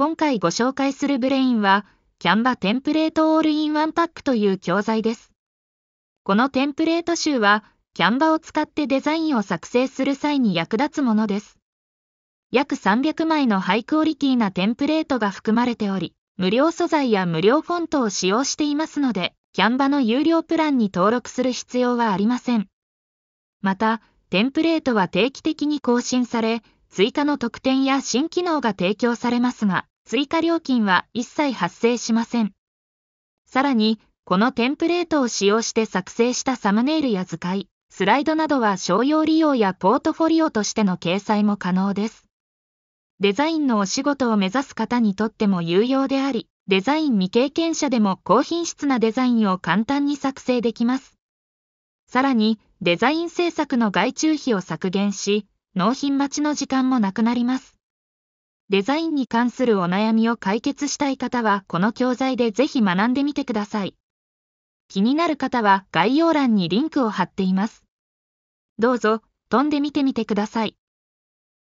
今回ご紹介するブレインは、Canva テンプレートオールインワンパックという教材です。このテンプレート集は、Canva を使ってデザインを作成する際に役立つものです。約300枚のハイクオリティなテンプレートが含まれており、無料素材や無料フォントを使用していますので、Canva の有料プランに登録する必要はありません。また、テンプレートは定期的に更新され、追加の特典や新機能が提供されますが、追加料金は一切発生しません。さらに、このテンプレートを使用して作成したサムネイルや図解、スライドなどは商用利用やポートフォリオとしての掲載も可能です。デザインのお仕事を目指す方にとっても有用であり、デザイン未経験者でも高品質なデザインを簡単に作成できます。さらに、デザイン制作の外注費を削減し、納品待ちの時間もなくなります。デザインに関するお悩みを解決したい方はこの教材でぜひ学んでみてください。気になる方は概要欄にリンクを貼っています。どうぞ、飛んでみてみてください。